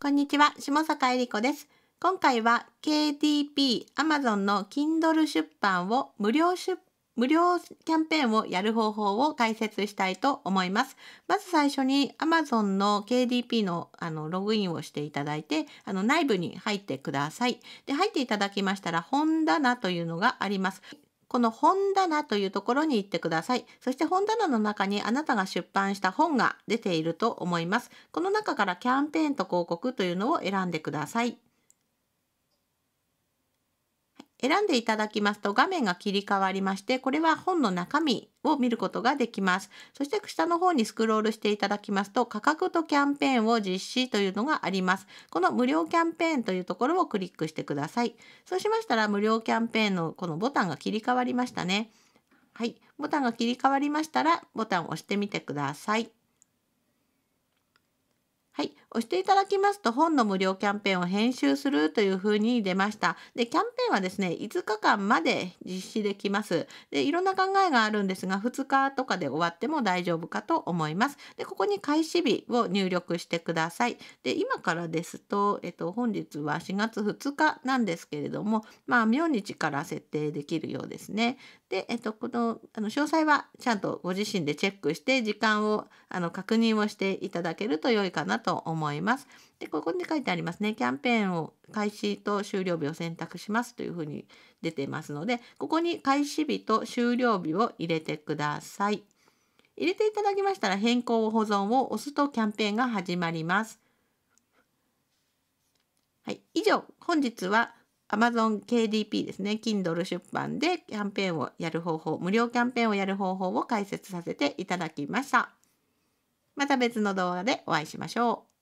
こんにちは、下坂恵理子です。今回は KDP Amazon の Kindle 出版を無料出無料キャンペーンをやる方法を解説したいと思います。まず最初に Amazon の KDP のあのログインをしていただいて、あの内部に入ってください。で、入っていただきましたら、本棚というのがあります。この本棚というところに行ってください。そして本棚の中にあなたが出版した本が出ていると思います。この中からキャンペーンと広告というのを選んでください。選んでいただきますと画面が切り替わりまして、これは本の中身を見ることができます。そして下の方にスクロールしていただきますと、価格とキャンペーンを実施というのがあります。この無料キャンペーンというところをクリックしてください。そうしましたら無料キャンペーンのこのボタンが切り替わりましたね。はい、ボタンが切り替わりましたらボタンを押してみてください。はい、押していただきますと本の無料キャンペーンを編集するというふうに出ました。で、キャンペーンはですね、5日間まで実施できます。で、いろんな考えがあるんですが、2日とかで終わっても大丈夫かと思います。で、ここに開始日を入力してください。で、今からですと、えっと、本日は4月2日なんですけれども、まあ、明日から設定できるようですね。で、えっと、この、あの、詳細はちゃんとご自身でチェックして、時間を、あの、確認をしていただけると良いかなとと思います。で、ここに書いてありますね。キャンペーンを開始と終了日を選択しますというふうに出てますので、ここに開始日と終了日を入れてください。入れていただきましたら変更保存を押すとキャンペーンが始まります。はい、以上、本日は Amazon KDP ですね、Kindle 出版でキャンペーンをやる方法、無料キャンペーンをやる方法を解説させていただきました。また別の動画でお会いしましょう。